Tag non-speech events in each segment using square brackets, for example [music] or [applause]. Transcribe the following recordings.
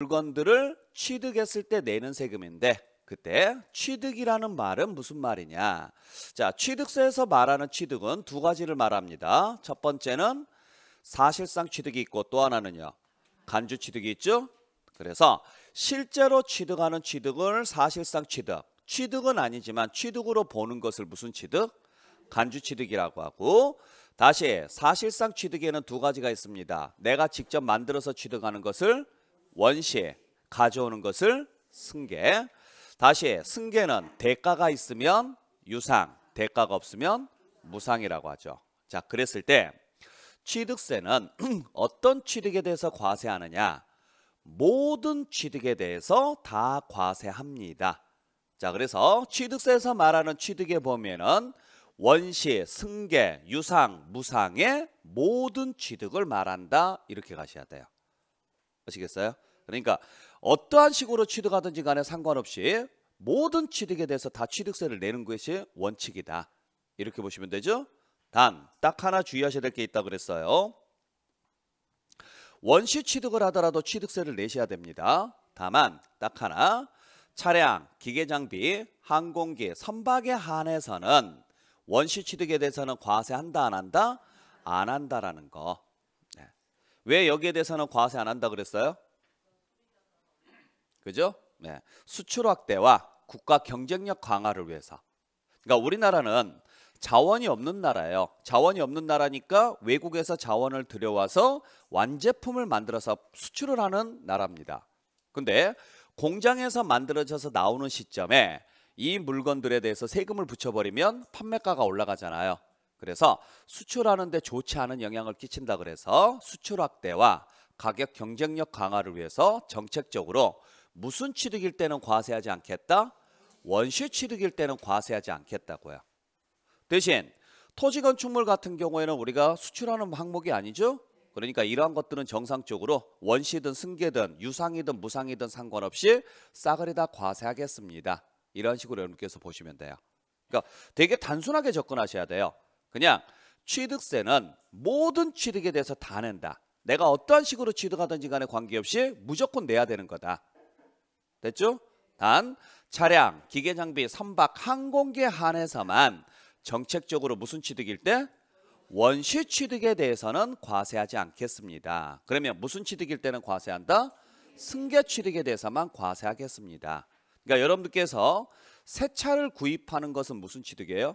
물건들을 취득했을 때 내는 세금인데 그때 취득이라는 말은 무슨 말이냐? 자, 취득세에서 말하는 취득은 두 가지를 말합니다. 첫 번째는 사실상 취득이 있고 또 하나는요. 간주 취득이 있죠? 그래서 실제로 취득하는 취득을 사실상 취득. 취득은 아니지만 취득으로 보는 것을 무슨 취득? 간주 취득이라고 하고 다시 사실상 취득에는 두 가지가 있습니다. 내가 직접 만들어서 취득하는 것을 원시에 가져오는 것을 승계 다시 승계는 대가가 있으면 유상 대가가 없으면 무상이라고 하죠 자 그랬을 때 취득세는 [clears throat] 어떤 취득에 대해서 과세하느냐 모든 취득에 대해서 다 과세합니다 자 그래서 취득세에서 말하는 취득의 범위에는 원시, 승계, 유상, 무상의 모든 취득을 말한다 이렇게 가셔야 돼요 아시겠어요? 그러니까 어떠한 식으로 취득하든지 간에 상관없이 모든 취득에 대해서 다 취득세를 내는 것이 원칙이다. 이렇게 보시면 되죠. 단 딱 하나 주의하셔야 될 게 있다 그랬어요. 원시 취득을 하더라도 취득세를 내셔야 됩니다. 다만 딱 하나 차량, 기계장비, 항공기, 선박에 한해서는 원시 취득에 대해서는 과세한다 안 한다? 안 한다라는 거. 네. 왜 여기에 대해서는 과세 안 한다 그랬어요? 그죠? 네. 수출 확대와 국가 경쟁력 강화를 위해서. 그러니까 우리나라는 자원이 없는 나라예요. 자원이 없는 나라니까 외국에서 자원을 들여와서 완제품을 만들어서 수출을 하는 나라입니다. 근데 공장에서 만들어져서 나오는 시점에 이 물건들에 대해서 세금을 붙여버리면 판매가가 올라가잖아요. 그래서 수출하는데 좋지 않은 영향을 끼친다 그래서 수출 확대와 가격 경쟁력 강화를 위해서 정책적으로 무슨 취득일 때는 과세하지 않겠다? 원시 취득일 때는 과세하지 않겠다고요. 대신 토지 건축물 같은 경우에는 우리가 수출하는 항목이 아니죠. 그러니까 이러한 것들은 정상적으로 원시든 승계든 유상이든 무상이든 상관없이 싸그리 다 과세하겠습니다. 이런 식으로 여러분께서 보시면 돼요. 그러니까 되게 단순하게 접근하셔야 돼요. 그냥 취득세는 모든 취득에 대해서 다 낸다. 내가 어떠한 식으로 취득하든지 간에 관계없이 무조건 내야 되는 거다. 됐죠? 단 차량, 기계 장비, 선박, 항공기에 한해서만 정책적으로 무슨 취득일 때? 원시 취득에 대해서는 과세하지 않겠습니다. 그러면 무슨 취득일 때는 과세한다? 승계 취득에 대해서만 과세하겠습니다. 그러니까 여러분들께서 새 차를 구입하는 것은 무슨 취득이에요?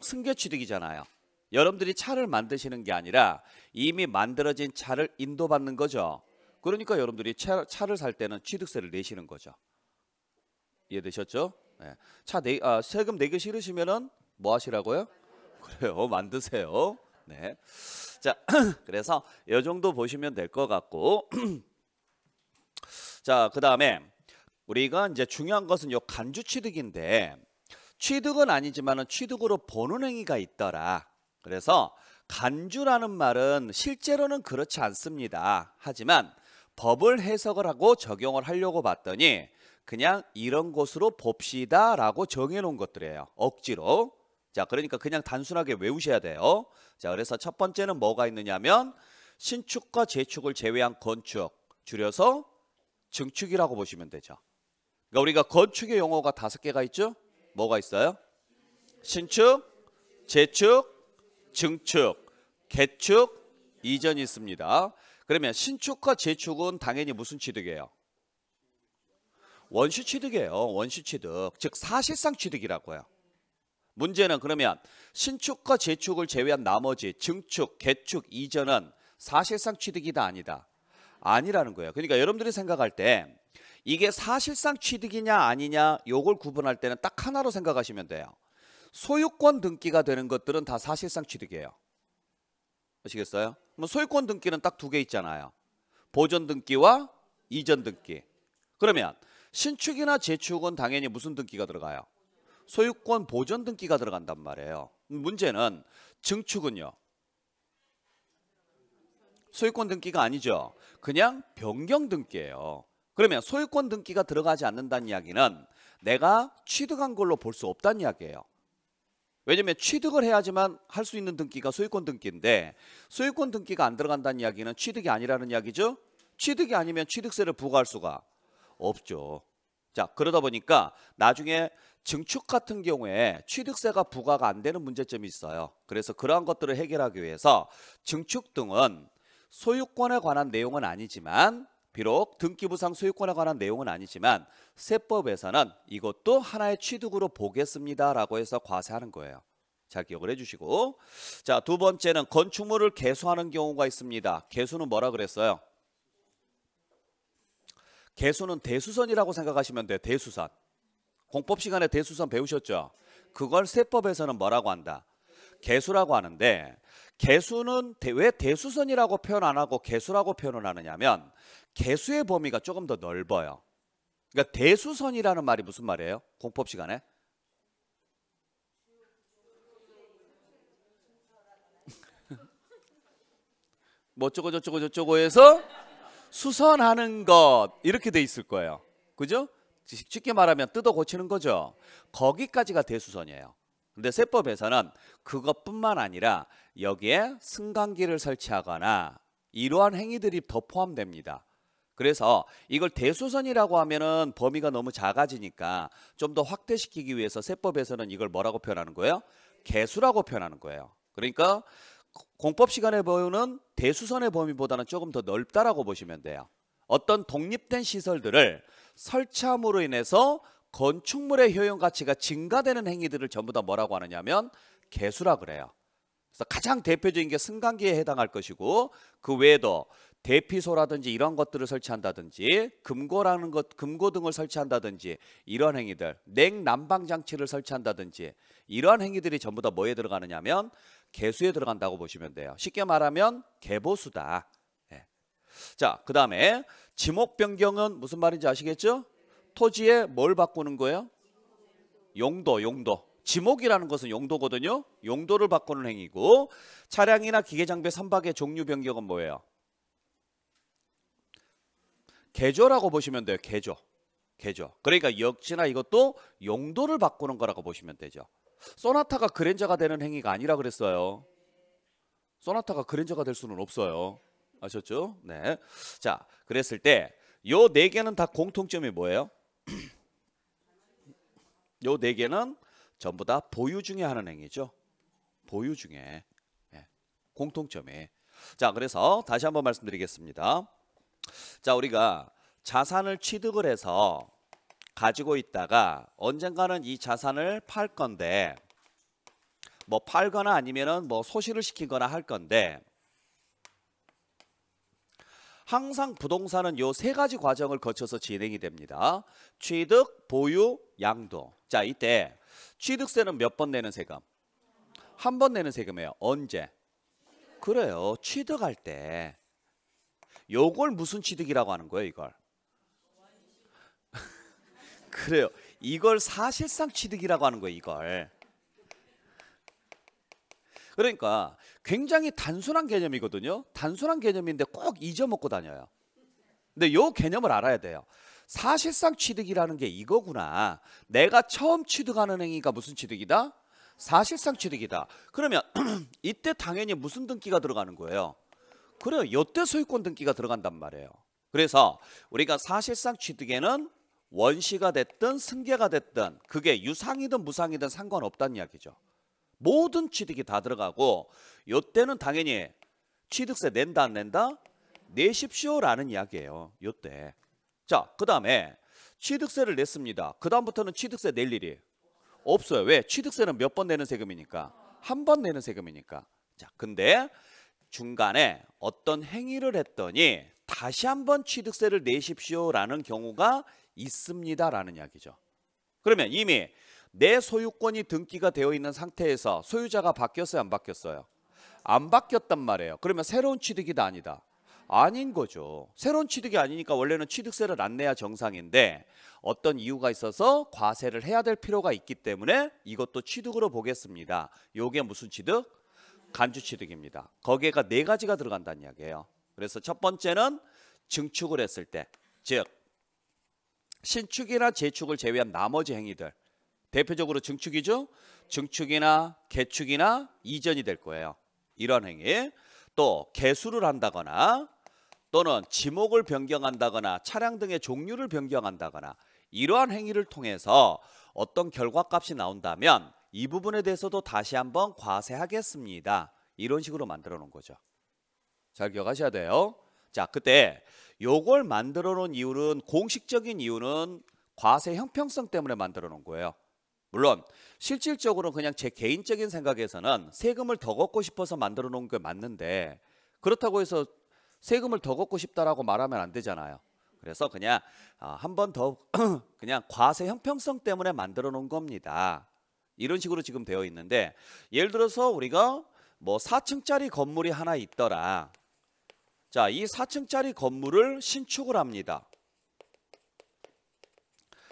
승계 취득이잖아요. 여러분들이 차를 만드시는 게 아니라 이미 만들어진 차를 인도받는 거죠. 그러니까 여러분들이 차, 차를 살 때는 취득세를 내시는 거죠. 이해되셨죠? 예. 네. 차 내, 아, 세금 내기 네 싫으시면은 뭐 하시라고요? 그래요, [laughs] 만드세요. 네. 자, [clears throat] 그래서 이 정도 보시면 될 것 같고, [clears throat] 자, 그 다음에 우리가 이제 중요한 것은 요 간주 취득인데 취득은 아니지만은 취득으로 보는 행위가 있더라. 그래서 간주라는 말은 실제로는 그렇지 않습니다. 하지만 법을 해석을 하고 적용을 하려고 봤더니 그냥 이런 것으로 봅시다 라고 정해놓은 것들이에요. 억지로. 자, 그러니까 그냥 단순하게 외우셔야 돼요. 자, 그래서 첫 번째는 뭐가 있느냐면 신축과 재축을 제외한 건축, 줄여서 증축이라고 보시면 되죠. 그러니까 우리가 건축의 용어가 다섯 개가 있죠? 뭐가 있어요? 신축, 재축, 증축, 개축, 이전이 있습니다. 그러면 신축과 재축은 당연히 무슨 취득이에요? 원시 취득이에요. 원시 취득. 즉 사실상 취득이라고요. 문제는 그러면 신축과 재축을 제외한 나머지 증축, 개축, 이전은 사실상 취득이다 아니다. 아니라는 거예요. 그러니까 여러분들이 생각할 때 이게 사실상 취득이냐 아니냐 요걸 구분할 때는 딱 하나로 생각하시면 돼요. 소유권 등기가 되는 것들은 다 사실상 취득이에요. 아시겠어요? 그럼 뭐 소유권 등기는 딱 두 개 있잖아요. 보전 등기와 이전 등기. 그러면 신축이나 재축은 당연히 무슨 등기가 들어가요? 소유권 보전 등기가 들어간단 말이에요. 문제는 증축은요. 소유권 등기가 아니죠. 그냥 변경 등기예요. 그러면 소유권 등기가 들어가지 않는다는 이야기는 내가 취득한 걸로 볼 수 없다는 이야기예요. 왜냐하면 취득을 해야지만 할 수 있는 등기가 소유권 등기인데 소유권 등기가 안 들어간다는 이야기는 취득이 아니라는 이야기죠. 취득이 아니면 취득세를 부과할 수가 없죠. 자 그러다 보니까 나중에 증축 같은 경우에 취득세가 부과가 안 되는 문제점이 있어요. 그래서 그러한 것들을 해결하기 위해서 증축 등은 소유권에 관한 내용은 아니지만 비록 등기부상 소유권에 관한 내용은 아니지만 세법에서는 이것도 하나의 취득으로 보겠습니다라고 해서 과세하는 거예요. 잘 기억을 해주시고 자 두 번째는 건축물을 개수하는 경우가 있습니다. 개수는 뭐라 그랬어요? 개수는 대수선이라고 생각하시면 돼요. 대수선. 공법 시간에 대수선 배우셨죠? 그걸 세법에서는 뭐라고 한다? 개수라고 하는데 개수는 왜 대수선이라고 표현 안 하고 개수라고 표현을 하느냐면 개수의 범위가 조금 더 넓어요. 그러니까 대수선이라는 말이 무슨 말이에요? 공법 시간에 [laughs] 뭐 어쩌고 저쩌고 저쩌고 해서 수선하는 것 이렇게 돼 있을 거예요. 그죠? 쉽게 말하면 뜯어 고치는 거죠. 거기까지가 대수선이에요. 근데 세법에서는 그것뿐만 아니라 여기에 승강기를 설치하거나 이러한 행위들이 더 포함됩니다. 그래서 이걸 대수선이라고 하면은 범위가 너무 작아지니까 좀 더 확대시키기 위해서 세법에서는 이걸 뭐라고 표현하는 거예요? 개수라고 표현하는 거예요. 그러니까 공법 시간의 범위는 대수선의 범위보다는 조금 더 넓다라고 보시면 돼요. 어떤 독립된 시설들을 설치함으로 인해서 건축물의 효용 가치가 증가되는 행위들을 전부 다 뭐라고 하느냐면 개수라 그래요. 그래서 가장 대표적인 게 승강기에 해당할 것이고 그 외에도 대피소라든지 이런 것들을 설치한다든지 금고라는 것 금고 등을 설치한다든지 이런 행위들 냉난방 장치를 설치한다든지 이러한 행위들이 전부 다 뭐에 들어가느냐면 개수에 들어간다고 보시면 돼요. 쉽게 말하면 개보수다. 예. 자, 그다음에 지목 변경은 무슨 말인지 아시겠죠? 토지에 뭘 바꾸는 거예요? 용도, 용도. 지목이라는 것은 용도거든요. 용도를 바꾸는 행위고 차량이나 기계장비 선박의 종류 변경은 뭐예요? 개조라고 보시면 돼요. 개조. 개조. 그러니까 역시나 이것도 용도를 바꾸는 거라고 보시면 되죠. 소나타가 그랜저가 되는 행위가 아니라 그랬어요. 소나타가 그랜저가 될 수는 없어요. 아셨죠? 네. 자, 그랬을 때요 네 개는 다 공통점이 뭐예요? [clears throat] 요네 개는 전부 다 보유 중에 하는 행위죠. 보유 중에 예. 공통점이. 자, 그래서 다시 한번 말씀드리겠습니다. 자, 우리가 자산을 취득을 해서 가지고 있다가 언젠가는 이 자산을 팔 건데 뭐 팔거나 아니면은 뭐 소실을 시키거나 할 건데 항상 부동산은 요 세 가지 과정을 거쳐서 진행이 됩니다. 취득, 보유, 양도. 자, 이때 취득세는 몇 번 내는 세금? 한 번 내는 세금이에요. 언제? 그래요. 취득할 때. 요걸 무슨 취득이라고 하는 거예요, 이걸? [laughs] 그래요. 이걸 사실상 취득이라고 하는 거예요, 이걸. 그러니까 굉장히 단순한 개념이거든요. 단순한 개념인데 꼭 잊어먹고 다녀요. 근데 요 개념을 알아야 돼요. 사실상 취득이라는 게 이거구나. 내가 처음 취득하는 행위가 무슨 취득이다? 사실상 취득이다. 그러면 [clears throat] 이때 당연히 무슨 등기가 들어가는 거예요? 그래요. 요때 소유권 등기가 들어간단 말이에요. 그래서 우리가 사실상 취득에는 원시가 됐든 승계가 됐든 그게 유상이든 무상이든 상관없다는 이야기죠. 모든 취득이 다 들어가고 요때는 당연히 취득세 낸다 안 낸다? 내십시오라는 이야기예요. 요때. 자, 그다음에 취득세를 냈습니다. 그다음부터는 취득세 낼 일이 없어요. 왜? 취득세는 몇 번 내는 세금이니까. 한 번 내는 세금이니까. 자, 근데 중간에 어떤 행위를 했더니 다시 한번 취득세를 내십시오라는 경우가 있습니다라는 이야기죠. 그러면 이미 내 소유권이 등기가 되어 있는 상태에서 소유자가 바뀌었어요 안 바뀌었어요? 안 바뀌었단 말이에요. 그러면 새로운 취득이 다 아니다. 아닌 거죠. 새로운 취득이 아니니까 원래는 취득세를 안 내야 정상인데 어떤 이유가 있어서 과세를 해야 될 필요가 있기 때문에 이것도 취득으로 보겠습니다. 요게 무슨 취득? 간주 취득입니다. 거기에가 네 가지가 들어간다는 이야기예요. 그래서 첫 번째는 증축을 했을 때, 즉 신축이나 재축을 제외한 나머지 행위들 대표적으로 증축이죠. 증축이나 개축이나 이전이 될 거예요. 이런 행위. 또 개수를 한다거나 또는 지목을 변경한다거나 차량 등의 종류를 변경한다거나 이러한 행위를 통해서 어떤 결과값이 나온다면 이 부분에 대해서도 다시 한번 과세하겠습니다. 이런 식으로 만들어 놓은 거죠. 잘 기억하셔야 돼요. 자, 그때 요걸 만들어 놓은 이유는 공식적인 이유는 과세 형평성 때문에 만들어 놓은 거예요. 물론 실질적으로 그냥 제 개인적인 생각에서는 세금을 더 걷고 싶어서 만들어 놓은 게 맞는데 그렇다고 해서 세금을 더 걷고 싶다라고 말하면 안 되잖아요. 그래서 그냥 아, 한번 더 [clears throat] 그냥 과세 형평성 때문에 만들어 놓은 겁니다. 이런 식으로 지금 되어 있는데 예를 들어서 우리가 뭐 4층짜리 건물이 하나 있더라. 자, 이 4층짜리 건물을 신축을 합니다.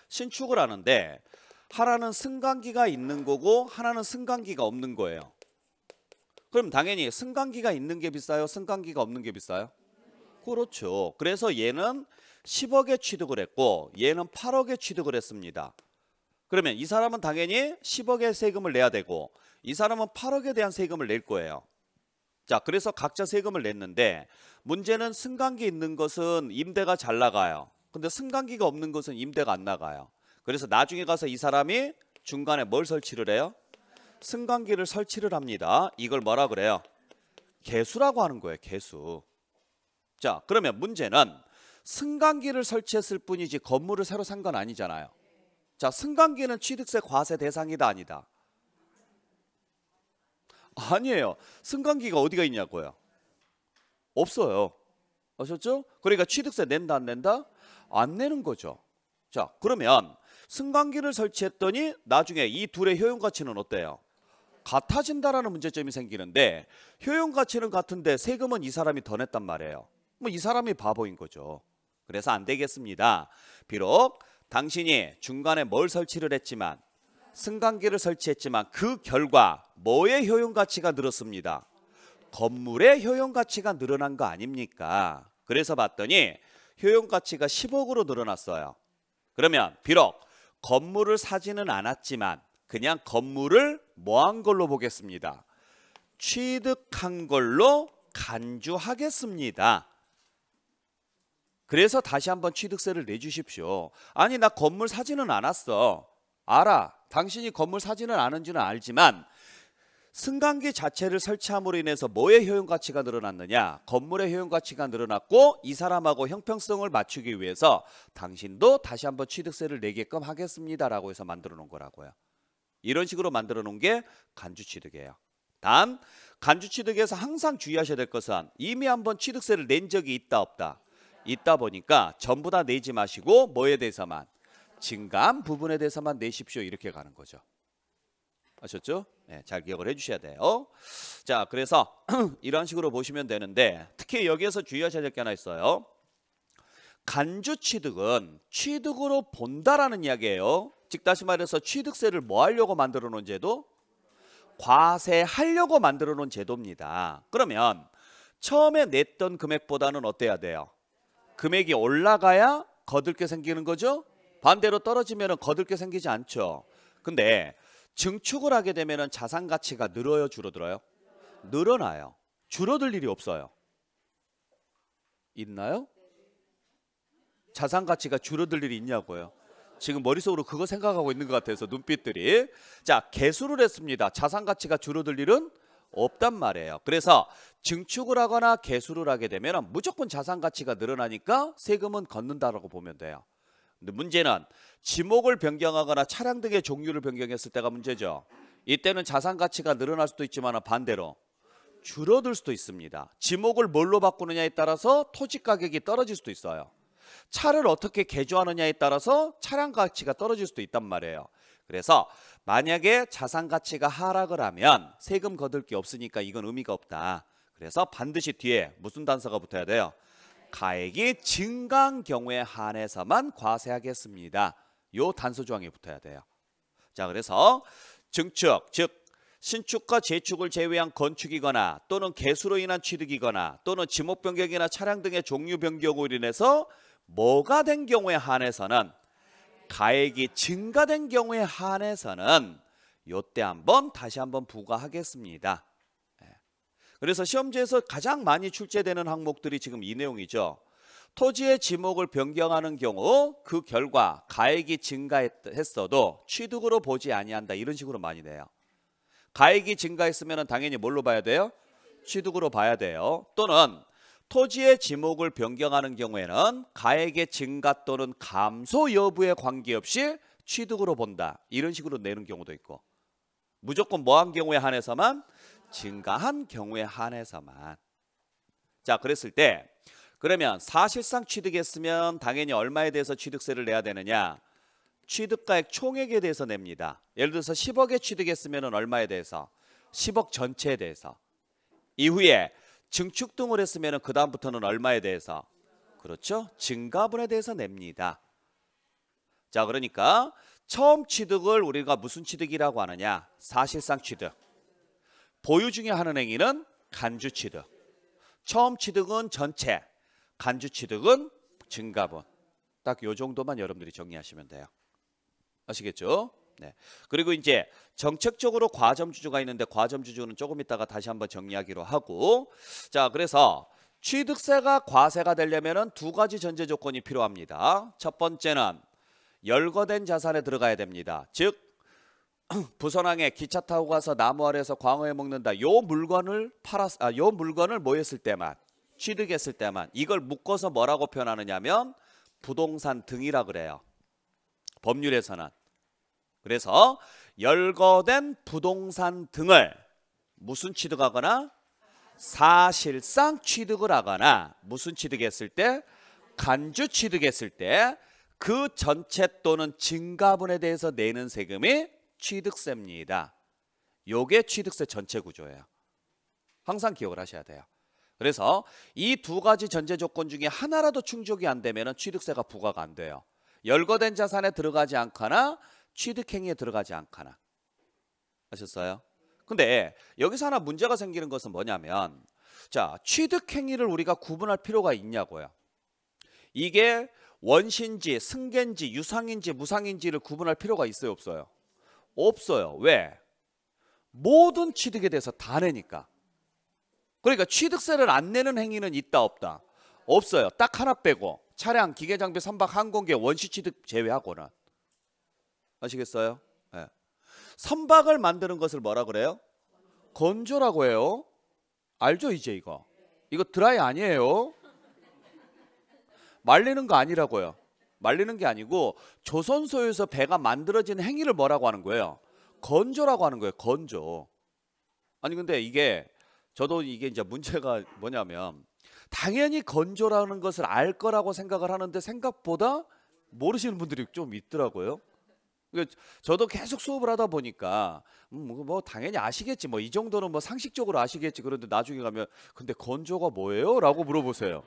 신축을 하는데 하나는 승강기가 있는 거고 하나는 승강기가 없는 거예요. 그럼 당연히 승강기가 있는 게 비싸요? 승강기가 없는 게 비싸요? 그렇죠. 그래서 얘는 10억에 취득을 했고 얘는 8억에 취득을 했습니다. 그러면 이 사람은 당연히 10억의 세금을 내야 되고 이 사람은 8억에 대한 세금을 낼 거예요. 자, 그래서 각자 세금을 냈는데 문제는 승강기 있는 것은 임대가 잘 나가요. 근데 승강기가 없는 것은 임대가 안 나가요. 그래서 나중에 가서 이 사람이 중간에 뭘 설치를 해요? 승강기를 설치를 합니다. 이걸 뭐라 그래요? 개수라고 하는 거예요. 개수. 자, 그러면 문제는 승강기를 설치했을 뿐이지 건물을 새로 산 건 아니잖아요. 자, 승강기는 취득세 과세 대상이다 아니다. 아니에요. 승강기가 어디가 있냐고요. 없어요. 아셨죠? 그러니까 취득세 낸다 안 낸다? 안 내는 거죠. 자, 그러면 승강기를 설치했더니 나중에 이 둘의 효용 가치는 어때요? 같아진다라는 문제점이 생기는데 효용 가치는 같은데 세금은 이 사람이 더 냈단 말이에요. 뭐 이 사람이 바보인 거죠. 그래서 안 되겠습니다. 비록 당신이 중간에 뭘 설치를 했지만 승강기를 설치했지만 그 결과 뭐의 효용 가치가 늘었습니다. 건물의 효용 가치가 늘어난 거 아닙니까? 그래서 봤더니 효용 가치가 10억으로 늘어났어요. 그러면 비록 건물을 사지는 않았지만 그냥 건물을 뭐한 걸로 보겠습니다. 취득한 걸로 간주하겠습니다. 그래서 다시 한번 취득세를 내주십시오. 아니 나 건물 사지는 않았어. 알아. 당신이 건물 사지는 않은지는 알지만 승강기 자체를 설치함으로 인해서 뭐의 효용 가치가 늘어났느냐? 건물의 효용 가치가 늘어났고 이 사람하고 형평성을 맞추기 위해서 당신도 다시 한번 취득세를 내게끔 하겠습니다라고 해서 만들어 놓은 거라고요. 이런 식으로 만들어 놓은 게 간주 취득이에요. 단 간주 취득에서 항상 주의하셔야 될 것은 이미 한번 취득세를 낸 적이 있다 없다. 있다 보니까 전부 다 내지 마시고 뭐에 대해서만 증감 부분에 대해서만 내십시오 이렇게 가는 거죠. 아셨죠? 네, 잘 기억을 해주셔야 돼요. 자, 그래서 [clears throat] 이런 식으로 보시면 되는데 특히 여기에서 주의하셔야 될 게 하나 있어요. 간주 취득은 취득으로 본다라는 이야기예요. 즉 다시 말해서 취득세를 뭐 하려고 만들어 놓은 제도? 과세하려고 만들어 놓은 제도입니다. 그러면 처음에 냈던 금액보다는 어때야 돼요? 금액이 올라가야 거들 게 생기는 거죠? 반대로 떨어지면 거들 게 생기지 않죠. 근데 증축을 하게 되면 자산 가치가 늘어요 줄어들어요? 늘어나요. 줄어들 일이 없어요. 있나요? 자산 가치가 줄어들 일이 있냐고요. 지금 머릿속으로 그거 생각하고 있는 것 같아서 눈빛들이 자 개수를 했습니다. 자산 가치가 줄어들 일은 없단 말이에요. 그래서 증축을 하거나 개수를 하게 되면 무조건 자산 가치가 늘어나니까 세금은 걷는다라고 보면 돼요. 근데 문제는 지목을 변경하거나 차량 등의 종류를 변경했을 때가 문제죠. 이때는 자산 가치가 늘어날 수도 있지만 반대로 줄어들 수도 있습니다. 지목을 뭘로 바꾸느냐에 따라서 토지 가격이 떨어질 수도 있어요. 차를 어떻게 개조하느냐에 따라서 차량 가치가 떨어질 수도 있단 말이에요. 그래서 만약에 자산 가치가 하락을 하면 세금 거둘 게 없으니까 이건 의미가 없다. 그래서 반드시 뒤에 무슨 단서가 붙어야 돼요? 가액이 증가한 경우에 한해서만 과세하겠습니다. 요 단서 조항에 붙어야 돼요. 자, 그래서 증축, 즉 신축과 재축을 제외한 건축이거나 또는 개수로 인한 취득이거나 또는 지목 변경이나 차량 등의 종류 변경으로 인해서 뭐가 된 경우에 한해서는 가액이 증가된 경우에 한해서는 요 때 한번 다시 한번 부과하겠습니다. 그래서 시험지에서 가장 많이 출제되는 항목들이 지금 이 내용이죠. 토지의 지목을 변경하는 경우 그 결과 가액이 증가했어도 취득으로 보지 아니한다. 이런 식으로 많이 내요. 가액이 증가했으면 당연히 뭘로 봐야 돼요? 취득으로 봐야 돼요. 또는 토지의 지목을 변경하는 경우에는 가액의 증가 또는 감소 여부에 관계없이 취득으로 본다. 이런 식으로 내는 경우도 있고 무조건 뭐한 경우에 한해서만 증가한 경우에 한해서만 자 그랬을 때 그러면 사실상 취득했으면 당연히 얼마에 대해서 취득세를 내야 되느냐 취득가액 총액에 대해서 냅니다 예를 들어서 10억에 취득했으면 얼마에 대해서 10억 전체에 대해서 이후에 증축 등을 했으면 그 다음부터는 얼마에 대해서 그렇죠 증가분에 대해서 냅니다 자 그러니까 처음 취득을 우리가 무슨 취득이라고 하느냐 사실상 취득 보유 중에 하는 행위는 간주 취득. 처음 취득은 전체, 간주 취득은 증가분. 딱 요 정도만 여러분들이 정리하시면 돼요. 아시겠죠? 네. 그리고 이제 정책적으로 과점주주가 있는데 과점주주는 조금 있다가 다시 한번 정리하기로 하고 자 그래서 취득세가 과세가 되려면 두 가지 전제 조건이 필요합니다. 첫 번째는 열거된 자산에 들어가야 됩니다. 즉 [clears throat] 부산항에 기차 타고 가서 나무 아래에서 광어회 먹는다. 요 물건을 팔았 아, 요 물건을 뭐였을 때만 취득했을 때만 이걸 묶어서 뭐라고 표현하느냐면 부동산 등이라 그래요. 법률에서는 그래서 열거된 부동산 등을 무슨 취득하거나 사실상 취득을 하거나 무슨 취득했을 때 간주 취득했을 때 그 전체 또는 증가분에 대해서 내는 세금이 취득세입니다. 요게 취득세 전체 구조예요. 항상 기억을 하셔야 돼요. 그래서 이 두 가지 전제 조건 중에 하나라도 충족이 안 되면 취득세가 부과가 안 돼요. 열거된 자산에 들어가지 않거나 취득행위에 들어가지 않거나. 아셨어요? 근데 여기서 하나 문제가 생기는 것은 뭐냐면 자 취득행위를 우리가 구분할 필요가 있냐고요. 이게 원신지, 승계인지, 유상인지, 무상인지를 구분할 필요가 있어요 없어요? 없어요. 왜? 모든 취득에 대해서 다 내니까. 그러니까 취득세를 안 내는 행위는 있다 없다? 없어요. 딱 하나 빼고 차량, 기계장비, 선박, 항공기 원시 취득 제외하고는 아시겠어요? 네. 선박을 만드는 것을 뭐라 그래요? 건조라고 해요. 알죠 이제 이거? 이거 드라이 아니에요. 말리는 거 아니라고요. 말리는 게 아니고 조선소에서 배가 만들어진 행위를 뭐라고 하는 거예요? 건조라고 하는 거예요. 건조. 아니 근데 이게 저도 이게 이제 문제가 뭐냐면 당연히 건조라는 것을 알 거라고 생각을 하는데 생각보다 모르시는 분들이 좀 있더라고요. 저도 계속 수업을 하다 보니까 음, 뭐, 뭐 당연히 아시겠지 뭐 이 정도는 뭐 상식적으로 아시겠지 그런데 나중에 가면 근데 건조가 뭐예요? 라고 물어보세요.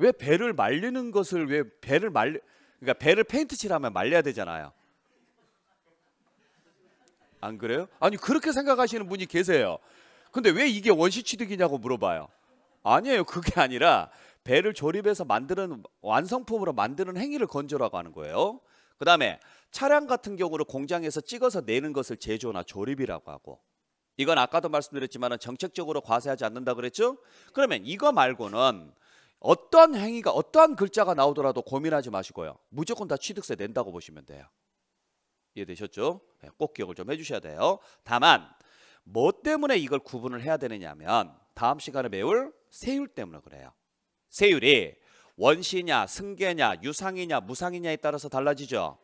왜 배를 말리는 것을 왜 배를 말 그러니까 배를 페인트 칠하면 말려야 되잖아요. 안 그래요? 아니 그렇게 생각하시는 분이 계세요. 근데 왜 이게 원시 취득이냐고 물어봐요. 아니에요. 그게 아니라 배를 조립해서 만드는 완성품으로 만드는 행위를 건조라고 하는 거예요. 그다음에 차량 같은 경우를 공장에서 찍어서 내는 것을 제조나 조립이라고 하고 이건 아까도 말씀드렸지만 정책적으로 과세하지 않는다 그랬죠? 그러면 이거 말고는 어떤 행위가 어떠한 글자가 나오더라도 고민하지 마시고요. 무조건 다 취득세 낸다고 보시면 돼요. 이해되셨죠? 네, 꼭 기억을 좀 해주셔야 돼요. 다만 뭐 때문에 이걸 구분을 해야 되느냐면 다음 시간에 배울 세율 때문에 그래요. 세율이 원시냐, 승계냐, 유상이냐, 무상이냐에 따라서 달라지죠.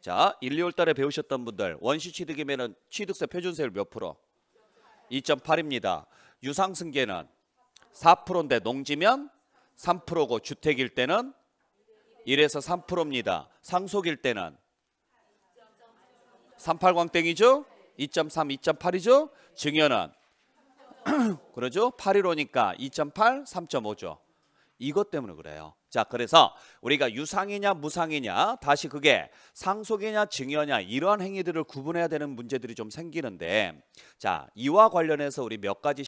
자, 1, 2월 달에 배우셨던 분들 원시 취득이면 취득세 표준세율 몇 프로? 2.8입니다. 유상 승계는 4%인데 농지면 3%고 주택일 때는 1에서 3%입니다. 상속일 때는 38광땡이죠? 2.3, 2.8이죠? 증여는 [clears throat] 그러죠? 815니까 2.8, 3.5죠. 이것 때문에 그래요. 자, 그래서 우리가 유상이냐 무상이냐 다시 그게 상속이냐 증여냐 이러한 행위들을 구분해야 되는 문제들이 좀 생기는데 자, 이와 관련해서 우리 몇 가지